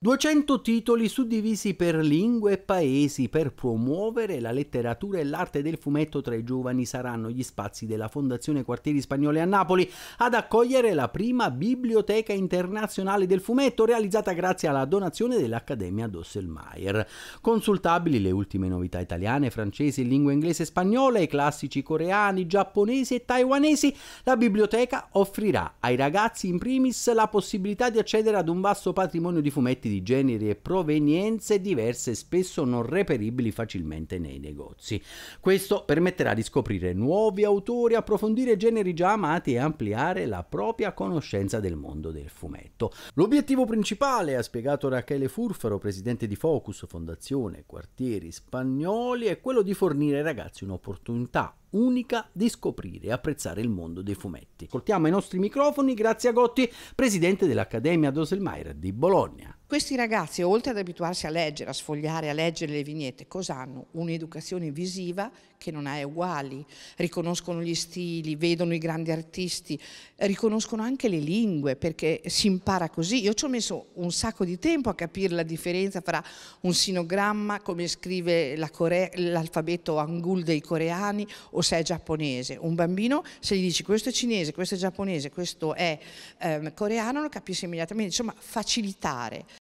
200 titoli suddivisi per lingue e paesi per promuovere la letteratura e l'arte del fumetto tra i giovani saranno gli spazi della Fondazione Quartieri Spagnoli a Napoli ad accogliere la prima biblioteca internazionale del fumetto realizzata grazie alla donazione dell'Accademia Dosselmayr. Consultabili le ultime novità italiane, francesi, lingua inglese e spagnola, i classici coreani, giapponesi e taiwanesi, la biblioteca offrirà ai ragazzi in primis la possibilità di accedere ad un vasto patrimonio di fumetti prodotti di generi e provenienze diverse spesso non reperibili facilmente nei negozi. Questo permetterà di scoprire nuovi autori, approfondire generi già amati e ampliare la propria conoscenza del mondo del fumetto. L'obiettivo principale, ha spiegato Rachele Furfaro, presidente di Focus, Fondazione Quartieri Spagnoli, è quello di fornire ai ragazzi un'opportunità unica di scoprire e apprezzare il mondo dei fumetti. Ascoltiamo i nostri microfoni grazie a Gotti, presidente dell'Accademia Doselmayr di Bologna. Questi ragazzi, oltre ad abituarsi a leggere, a sfogliare, a leggere le vignette, cosa hanno? Un'educazione visiva che non ha uguali, riconoscono gli stili, vedono i grandi artisti, riconoscono anche le lingue perché si impara così. Io ci ho messo un sacco di tempo a capire la differenza fra un sinogramma, come scrive l'alfabeto la Hangul dei coreani o se è giapponese. Un bambino, se gli dici questo è cinese, questo è giapponese, questo è ehm, coreano, lo capisce immediatamente. Insomma, facilitare.